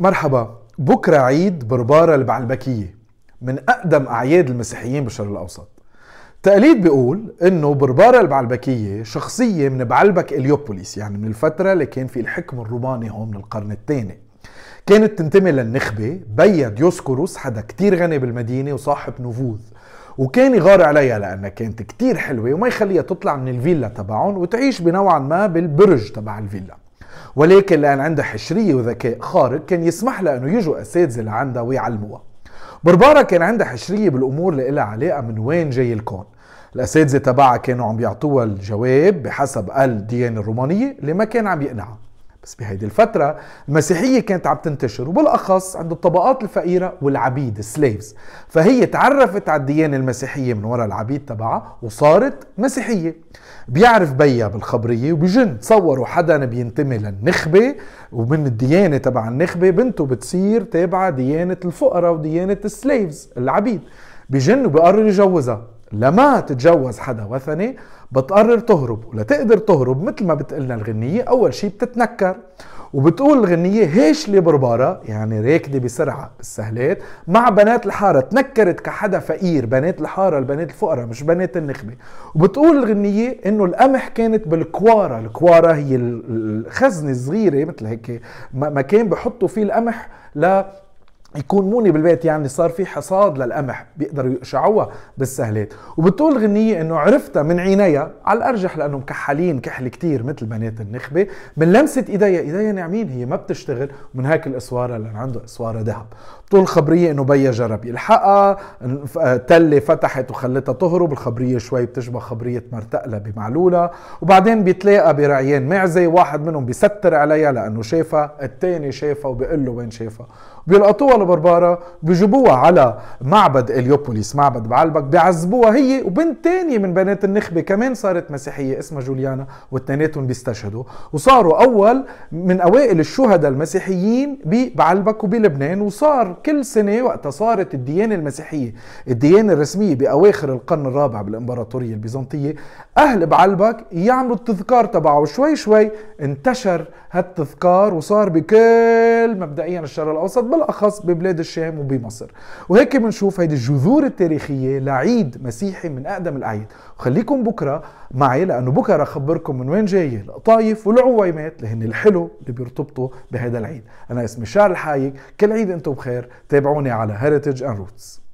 مرحبا بكرة عيد بربارة البعلبكية من أقدم أعياد المسيحيين بالشرق الأوسط تقليد بيقول انه بربارة البعلبكية شخصية من بعلبك اليوبوليس يعني من الفترة اللي كان في الحكم الروماني هون من القرن الثاني كانت تنتمي للنخبة بيا ديوسكوروس حدا كتير غني بالمدينة وصاحب نفوذ وكان يغار عليها لأنها كانت كتير حلوة وما يخليها تطلع من الفيلا تبعهم وتعيش بنوعا ما بالبرج تبع الفيلا ولكن لأن عندها حشرية وذكاء خارق كان يسمح لها أنه يجوا أساتذة لعندها ويعلموها بربارة كان عندها حشرية بالأمور اللي لها علاقة من وين جاي الكون الأساتذة تبعها كانوا عم بيعطوها الجواب بحسب الديانة الرومانية اللي ما كان عم يقنعها بس بهيدي الفترة المسيحية كانت عم تنتشر وبالأخص عند الطبقات الفقيرة والعبيد السليفز فهي تعرفت على الديانة المسيحية من وراء العبيد تبعها وصارت مسيحية بيعرف بيها بالخبرية وبجن تصوروا حدا بينتمي للنخبة ومن الديانة تبع النخبة بنته بتصير تابعة ديانة الفقراء وديانة السليفز العبيد بجن وبقرر يجوزها لما تتجوز حدا وثني بتقرر تهرب ولتقدر تهرب مثل ما بتقلنا الغنية أول شي بتتنكر وبتقول الغنية هيش لي بربارة يعني راكدة بسرعة بالسهلات مع بنات الحارة تنكرت كحدا فقير بنات الحارة البنات الفقراء مش بنات النخبة وبتقول الغنية انه القمح كانت بالكوارة الكوارة هي الخزنة الصغيرة مثل هيك مكان بحطوا فيه القمح لا يكون موني بالبيت يعني صار في حصاد للقمح بيقدروا يقشعوها بالسهلات وبتقول الغنية انه عرفتها من عينيها على الارجح لانه مكحلين كحل كتير مثل بنات النخبة من لمسة ايديا ايديا ناعمين هي ما بتشتغل ومن هيك الاسوارة لان عنده اسوارة ذهب بتقول الخبرية انه بيا جرب يلحقها تلة فتحت وخلتها تهرب الخبرية شوي بتشبه خبرية مرتقلة بمعلولة وبعدين بيتلاقى برعيان معزة واحد منهم بيستر عليها لانه شافها الثاني شافها وبيقول له وين شافها بيلقطوها بطلوا بربارة بجيبوها على معبد اليوبوليس معبد بعلبك بيعذبوها هي وبنت تانية من بنات النخبة كمان صارت مسيحية اسمها جوليانا واثنيناتهم بيستشهدوا وصاروا أول من أوائل الشهداء المسيحيين ببعلبك وبلبنان وصار كل سنة وقتها صارت الديانة المسيحية الديانة الرسمية بأواخر القرن الرابع بالإمبراطورية البيزنطية أهل بعلبك يعملوا التذكار تبعه شوي شوي انتشر هالتذكار وصار بكل مبدئيا الشرق الأوسط بالأخص ببلاد الشام وبمصر وهيك بنشوف هيدي الجذور التاريخية لعيد مسيحي من أقدم الأعياد وخليكم بكرة معي لأنه بكرة رح أخبركم من وين جاي القطايف والعويمات اللي هن الحلو اللي بيرتبطوا بهذا العيد أنا اسمي شارل حايك كل عيد أنتم بخير تابعوني على هيريتج أند روتس